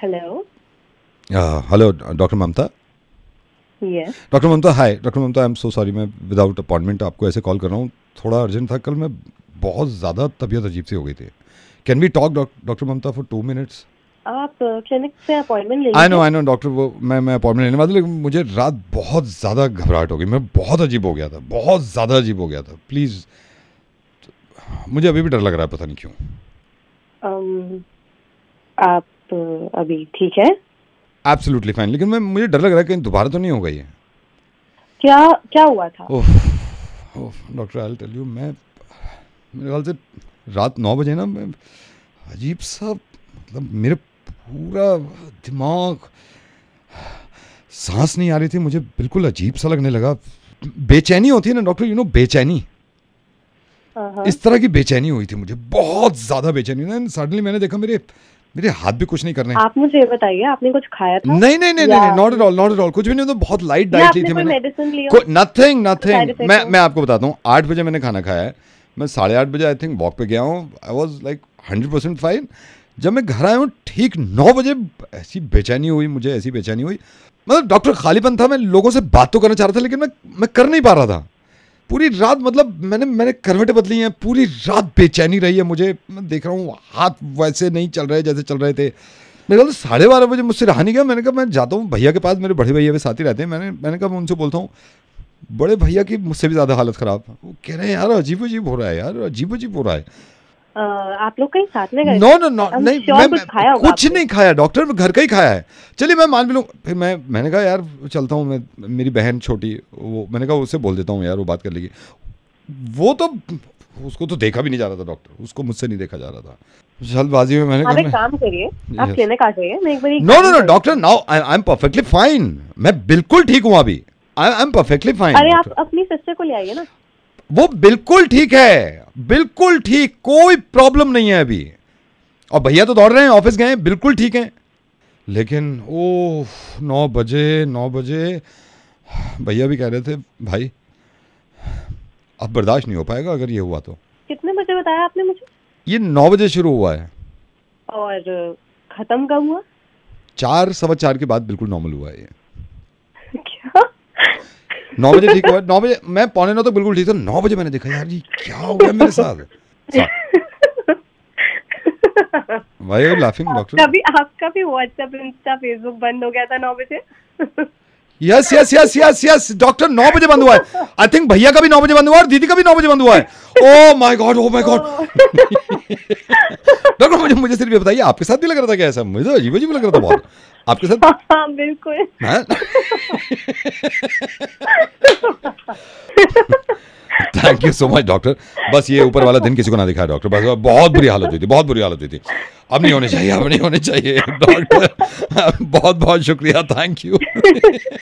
Hello. Uh, hello, uh, Dr. Mamta. Doctor Mamta hi doctor Mamta I am so sorry मैं without appointment आपको ऐसे call कर रहा हूँ थोड़ा अर्जेंट था कल मैं बहुत ज़्यादा तबीयत अजीब सी हो गई थी can we talk doctor Mamta for two minutes आप क्लिनिक uh, से अपॉइंटमेंट डॉक्टर वो मैं मैं अपॉइंटमेंट लेने वाला लेकिन मुझे रात बहुत ज़्यादा घबराहट हो गई मैं बहुत अजीब हो गया था बहुत ज़्यादा अजीब हो गया था प्लीज़ मुझे अभी भी डर लग रहा है पता नहीं क्यों um, आप तो अभी ठीक है एब्सोल्युटली फाइन लेकिन मैं मुझे डर लग रहा है कहीं दोबारा तो नहीं होगा ये क्या क्या हुआ था oh doctor I tell you मैं मेरे ख्याल से रात नौ बजे ना मैं अजीब सा मतलब मेरे पूरा दिमाग सांस नहीं आ रही थी मुझे बिल्कुल अजीब सा लगने लगा बेचैनी होती है ना डॉक्टर यू नो बेचैनी हाँ, हाँ। इस तरह की बेचैनी हुई थी मुझे बहुत ज़्यादा बेचैनी सडनली मैंने देखा मेरे मेरे हाथ भी कुछ नहीं करने आप मुझे ये बताइए आपने कुछ खाया था नहीं नहीं नहीं नहीं not at all not at all कुछ भी नहीं तो बहुत लाइट डाइट ली थी मैंने नथिंग नथिंग मैं तो- मैं आपको बताता हूँ आठ बजे मैंने खाना खाया है मैं साढ़े आठ बजे आई थिंक वॉक पे गया हूँ I was like hundred percent fine जब मैं घर आया हूँ ठीक नौ बजे ऐसी बेचैनी हुई मुझे ऐसी बेचैनी हुई मतलब डॉक्टर खालीपन था मैं लोगों से बात तो करना चाह रहा था लेकिन मैं मैं कर नहीं पा रहा था पूरी रात मतलब मैंने मैंने करवटें बदली हैं पूरी रात बेचैनी रही है मुझे मैं देख रहा हूँ हाथ वैसे नहीं चल रहे जैसे चल रहे थे मेरे ख्याल साढ़े बारह बजे मुझसे रहा नहीं गया मैंने कहा मैं जाता हूँ भैया के पास मेरे बड़े भैया भी साथ ही रहते हैं मैंने मैंने कहा मैं उनसे बोलता हूँ बड़े भैया की मुझसे भी ज़्यादा हालत ख़राब वो कह रहे हैं यार अजीब अजीब हो रहा है यार अजीब अजीब हो रहा है आप लोग कहीं साथ में गए नो नो नो नहीं मैं मैं खाया कुछ नहीं खाया डॉक्टर घर का ही खाया है चलिए मैं मान भी लूँ फिर मैं मैंने कहा यार चलता हूँ मैं मेरी बहन छोटी वो मैंने कहा उससे बोल देता हूँ यार वो बात कर लेगी वो तो उसको तो देखा भी नहीं जा रहा था डॉक्टर उसको मुझसे नहीं देखा जा रहा था जल्दबाजी में मैंने कहा काम करिए आप क्लिनिक आ जाइए मैं एक बार no no no doctor now I am perfectly fine मैं बिल्कुल ठीक हूँ अभी आई एम परफेक्टली फाइन अरे आप अपनी सिस्टर को ले आइए ना वो बिल्कुल ठीक है बिल्कुल ठीक कोई प्रॉब्लम नहीं है अभी और भैया तो दौड़ रहे हैं ऑफिस गए बिल्कुल ठीक हैं लेकिन ओ नौ बजे नौ बजे भैया भी कह रहे थे भाई अब बर्दाश्त नहीं हो पाएगा अगर ये हुआ तो कितने बजे बताया आपने मुझे ये नौ बजे शुरू हुआ है और खत्म कब हुआ चार सवा चार के बाद बिल्कुल नॉर्मल हुआ है ये नौ बजे ठीक हुआ नौ बजे मैं पौने नौ तक तो बिल्कुल ठीक था नौ बजे मैंने देखा यार जी क्या हो गया मेरे साथ भाई लाफिंग डॉक्टर कभी आपका भी व्हाट्सएप इंस्टा फेसबुक बंद हो गया था नौ बजे yes yes yes yes yes doctor नौ बजे बंद हुआ है आई थिंक भैया का भी नौ बजे बंद हुआ है और दीदी का भी नौ बजे बंद हुआ है oh my God oh my God doctor मुझे मुझे सिर्फ ये बताइए आपके साथ भी लग रहा था क्या ऐसा मुझे तो अजीब अजीब लग रहा था बहुत आपके साथ हाँ, बिल्कुल thank you so much doctor बस ये ऊपर वाला दिन किसी को ना दिखाया डॉक्टर बस बहुत बुरी हालत हुई थी बहुत बुरी हालत हुई थी अब नहीं होने चाहिए अब नहीं होने चाहिए डॉक्टर बहुत बहुत शुक्रिया थैंक यू